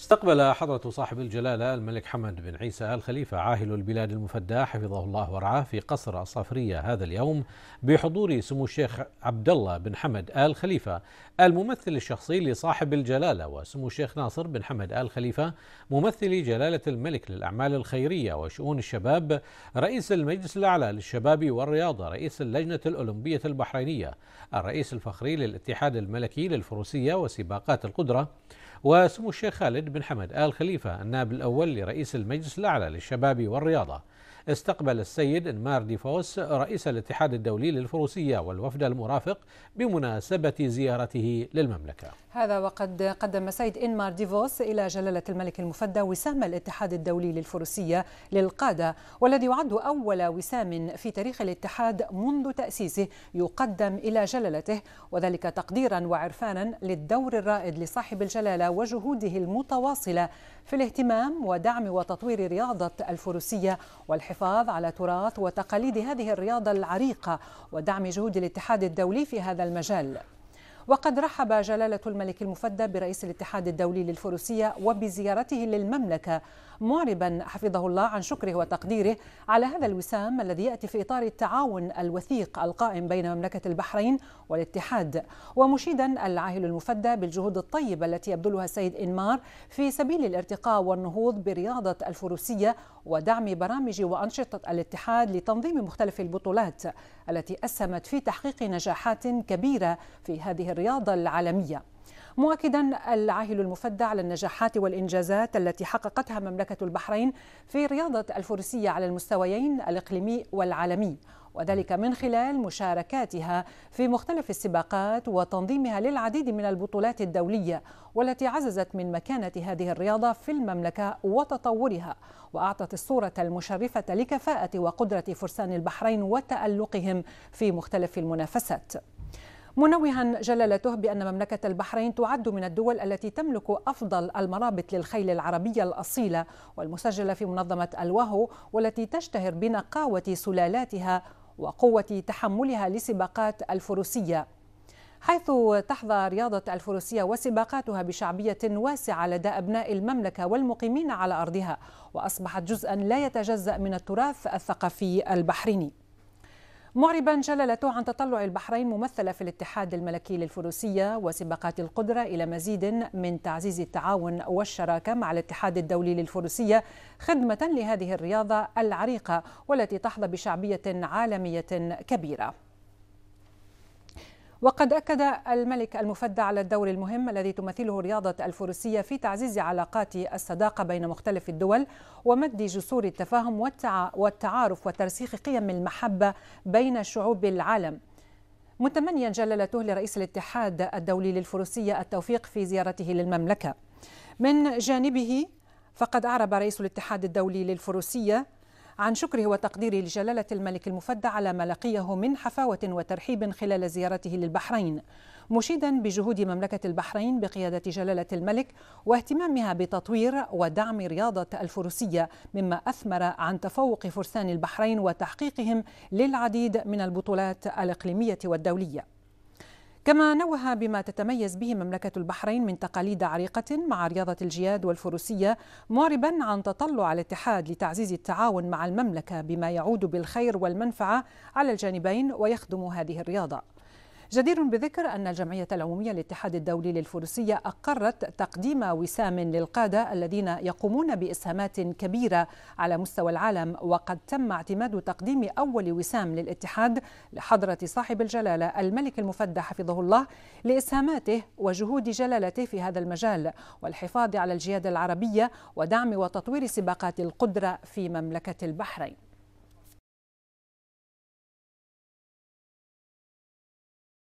استقبل حضرة صاحب الجلالة الملك حمد بن عيسى الخليفة عاهل البلاد المفدى حفظه الله ورعاه في قصر الصفرية هذا اليوم بحضور سمو الشيخ عبد الله بن حمد آل خليفة الممثل الشخصي لصاحب الجلالة وسمو الشيخ ناصر بن حمد آل خليفة ممثل جلالة الملك للأعمال الخيرية وشؤون الشباب رئيس المجلس الأعلى للشباب والرياضة رئيس اللجنة الأولمبية البحرينية الرئيس الفخري للاتحاد الملكي للفروسية وسباقات القدرة وسمو الشيخ خالد بن حمد آل خليفة النائب الأول لرئيس المجلس الأعلى للشباب والرياضة استقبل السيد انمار ديفوس رئيس الاتحاد الدولي للفروسية والوفد المرافق بمناسبة زيارته للمملكة هذا وقد قدم السيد انمار ديفوس إلى جلالة الملك المفدى وسام الاتحاد الدولي للفروسية للقادة والذي يعد أول وسام في تاريخ الاتحاد منذ تأسيسه يقدم إلى جلالته وذلك تقديرا وعرفانا للدور الرائد لصاحب الجلالة وجهوده المتواصلة في الاهتمام ودعم وتطوير رياضة الفروسية والحرفة الحفاظ على تراث وتقاليد هذه الرياضة العريقة ودعم جهود الاتحاد الدولي في هذا المجال وقد رحب جلالة الملك المفدى برئيس الاتحاد الدولي للفروسية وبزيارته للمملكة معربا حفظه الله عن شكره وتقديره على هذا الوسام الذي يأتي في إطار التعاون الوثيق القائم بين مملكة البحرين والاتحاد ومشيدا العاهل المفدى بالجهود الطيبة التي يبذلها السيد إنمار في سبيل الارتقاء والنهوض برياضة الفروسية ودعم برامج وأنشطة الاتحاد لتنظيم مختلف البطولات التي أسهمت في تحقيق نجاحات كبيرة في هذه الرياضة الرياضة العالمية مؤكدا العاهل المفدى على النجاحات والإنجازات التي حققتها مملكة البحرين في رياضة الفروسية على المستويين الإقليمي والعالمي وذلك من خلال مشاركاتها في مختلف السباقات وتنظيمها للعديد من البطولات الدولية والتي عززت من مكانة هذه الرياضة في المملكة وتطورها وأعطت الصورة المشرفة لكفاءة وقدرة فرسان البحرين وتألقهم في مختلف المنافسات منوها جلالته بأن مملكة البحرين تعد من الدول التي تملك أفضل المرابط للخيل العربية الأصيلة والمسجلة في منظمة الوهو والتي تشتهر بنقاوة سلالاتها وقوة تحملها لسباقات الفروسية حيث تحظى رياضة الفروسية وسباقاتها بشعبية واسعة لدى أبناء المملكة والمقيمين على أرضها وأصبحت جزءا لا يتجزأ من التراث الثقافي البحريني معربا جلالته عن تطلع البحرين ممثلة في الاتحاد الملكي للفروسية وسباقات القدرة إلى مزيد من تعزيز التعاون والشراكة مع الاتحاد الدولي للفروسية خدمة لهذه الرياضة العريقة والتي تحظى بشعبية عالمية كبيرة وقد أكد الملك المفدى على الدور المهم الذي تمثله رياضة الفروسية في تعزيز علاقات الصداقة بين مختلف الدول ومد جسور التفاهم والتعارف وترسيخ قيم المحبة بين شعوب العالم متمنيا جلالته لرئيس الاتحاد الدولي للفروسية التوفيق في زيارته للمملكة من جانبه فقد أعرب رئيس الاتحاد الدولي للفروسية عن شكره وتقديره لجلالة الملك المفدى على ما لقيه من حفاوة وترحيب خلال زيارته للبحرين مشيدا بجهود مملكة البحرين بقيادة جلالة الملك واهتمامها بتطوير ودعم رياضة الفروسية مما أثمر عن تفوق فرسان البحرين وتحقيقهم للعديد من البطولات الإقليمية والدولية كما نوه بما تتميز به مملكة البحرين من تقاليد عريقة مع رياضة الجياد والفروسية معربا عن تطلع الاتحاد لتعزيز التعاون مع المملكة بما يعود بالخير والمنفعة على الجانبين ويخدم هذه الرياضة جدير بذكر أن الجمعية العمومية للاتحاد الدولي للفروسية أقرت تقديم وسام للقادة الذين يقومون بإسهامات كبيرة على مستوى العالم وقد تم اعتماد تقديم أول وسام للاتحاد لحضرة صاحب الجلالة الملك المفدى حفظه الله لإسهاماته وجهود جلالته في هذا المجال والحفاظ على الجيادة العربية ودعم وتطوير سباقات القدرة في مملكة البحرين